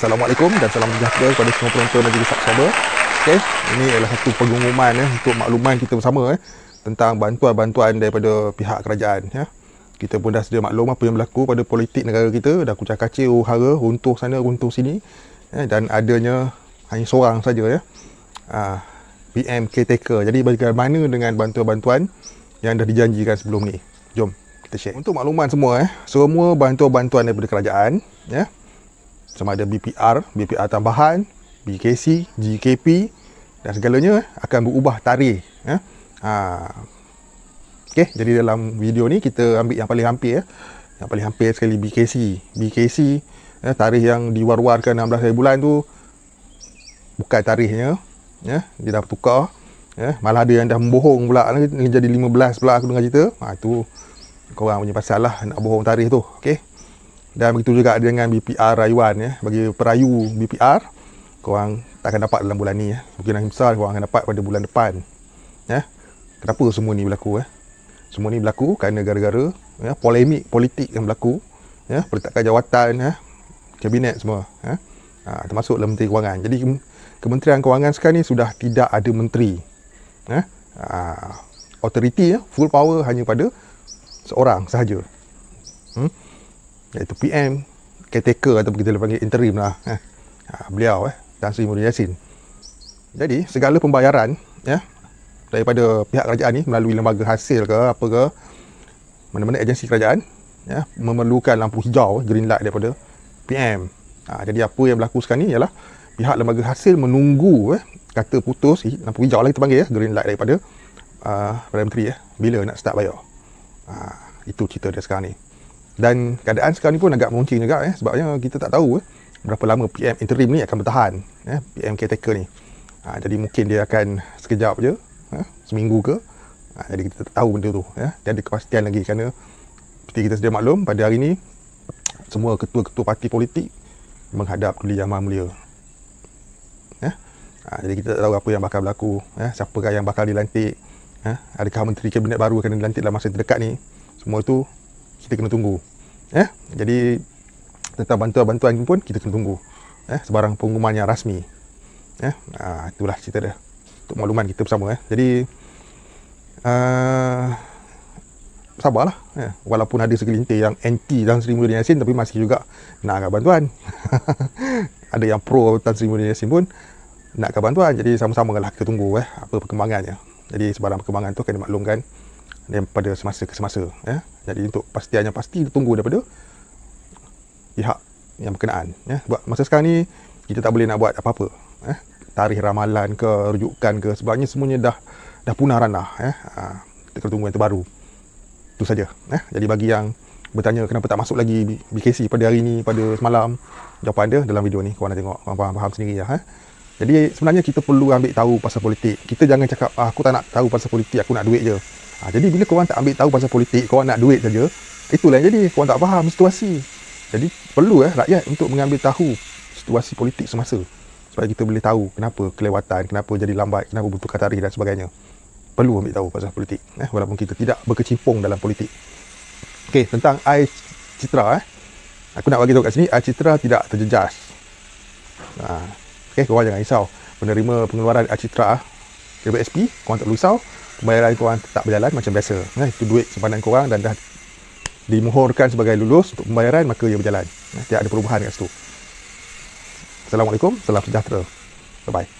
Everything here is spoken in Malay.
Assalamualaikum dan salam sejahtera kepada semua penonton dan juga subscriber. Okay, ini adalah satu pengumuman ya untuk makluman kita bersama eh tentang bantuan-bantuan daripada pihak kerajaan ya. Kita pun dah sedia maklum apa yang berlaku pada politik negara kita dah kucak kacau hara runtuh sana runtuh sini eh, dan adanya hanya seorang sahaja ya. Ah, PM caretaker. Jadi bagaimana dengan bantuan-bantuan yang dah dijanjikan sebelum ni? Jom kita share. Untuk makluman semua eh, semua bantuan-bantuan daripada kerajaan ya. Yeah, sama ada BPR, BPR tambahan, BKC, GKP dan segalanya akan berubah tarikh. Ya. Ha. Okay, jadi dalam video ni kita ambil yang paling hampir. Ya. Yang paling hampir sekali BKC. BKC, ya, tarikh yang diwar-warkan 16 hari bulan tu bukan tarikhnya. Ya. Dia dah bertukar. Ya. Malah ada yang dah membohong pula. Ini jadi 15 pula aku dengar cerita. Ha, tu korang punya pasal lah nak bohong tarikh tu. Okay dan begitu juga dengan BPR rayuan ya bagi perayu BPR korang tak akan dapat dalam bulan ni ya mungkin yang besar korang akan dapat pada bulan depan ya kenapa semua ni berlaku ya semua ni berlaku kerana gara-gara ya polemik politik yang berlaku ya peletakan jawatan ya kabinet semua ya ha, termasuk dalam menteri kewangan jadi kementerian kewangan sekarang ni sudah tidak ada menteri ya ha, authority ya full power hanya pada seorang sahaja hmm? iaitu PM caretaker ataupun kita boleh panggil interim lah eh. Ha, beliau eh Tan Sri Muhyiddin Yassin jadi segala pembayaran ya eh, daripada pihak kerajaan ni melalui lembaga hasil ke apa ke mana-mana agensi kerajaan ya memerlukan lampu hijau eh, green light daripada PM ha, jadi apa yang berlaku sekarang ni ialah pihak lembaga hasil menunggu eh, kata putus lampu hijau lah kita panggil ya green light daripada uh, Perdana Menteri ya bila nak start bayar ha, itu cerita dia sekarang ni dan keadaan sekarang ni pun agak meruncing juga eh, sebabnya kita tak tahu eh, berapa lama PM interim ni akan bertahan eh, PM caretaker ni ha, jadi mungkin dia akan sekejap je eh, seminggu ke ha, jadi kita tak tahu benda tu eh. dia ada kepastian lagi kerana seperti kita sedia maklum pada hari ni semua ketua-ketua parti politik menghadap Kuli Jamal Mulia eh? ha, jadi kita tak tahu apa yang bakal berlaku eh, siapakah yang bakal dilantik eh, adakah Menteri Kabinet baru akan dilantik dalam masa terdekat ni semua itu kita kena tunggu eh jadi tentang bantuan-bantuan pun kita kena tunggu eh sebarang pengumuman yang rasmi eh ha, itulah cerita dia untuk makluman kita bersama eh jadi uh, sabarlah eh. walaupun ada segelintir yang anti dan Sri Mulyani Yassin tapi masih juga nak agak bantuan ada yang pro Tan Sri Mulyani Yassin pun nak agak bantuan jadi sama-sama lah kita tunggu eh apa perkembangannya jadi sebarang perkembangan tu kena maklumkan dan pada semasa ke semasa eh. Jadi untuk pastian yang pasti kita tunggu daripada pihak yang berkenaan ya. Buat masa sekarang ni kita tak boleh nak buat apa-apa ya. Tarikh ramalan ke rujukan ke sebabnya semuanya dah dah punah ranah ya. Ha, kita kena tunggu yang terbaru. itu saja ya. Jadi bagi yang bertanya kenapa tak masuk lagi BKC pada hari ni pada semalam jawapan dia dalam video ni korang nak tengok korang faham, faham sendiri lah eh. jadi sebenarnya kita perlu ambil tahu pasal politik kita jangan cakap ah, aku tak nak tahu pasal politik aku nak duit je Ha, jadi bila korang tak ambil tahu pasal politik, korang nak duit saja, itulah yang jadi. Korang tak faham situasi. Jadi perlu eh rakyat untuk mengambil tahu situasi politik semasa. Supaya kita boleh tahu kenapa kelewatan, kenapa jadi lambat, kenapa bertukar tarikh dan sebagainya. Perlu ambil tahu pasal politik. Eh, walaupun kita tidak berkecimpung dalam politik. Okey, tentang air citra eh. Aku nak bagi tahu kat sini, air citra tidak terjejas. Ha. Okey, korang jangan risau. Penerima pengeluaran air citra ah. KBSP, korang tak perlu risau pembayaran korang tak berjalan macam biasa Nah, eh, itu duit simpanan korang dan dah dimuhurkan sebagai lulus untuk pembayaran maka ia berjalan eh, tiada perubahan kat situ Assalamualaikum salam sejahtera bye bye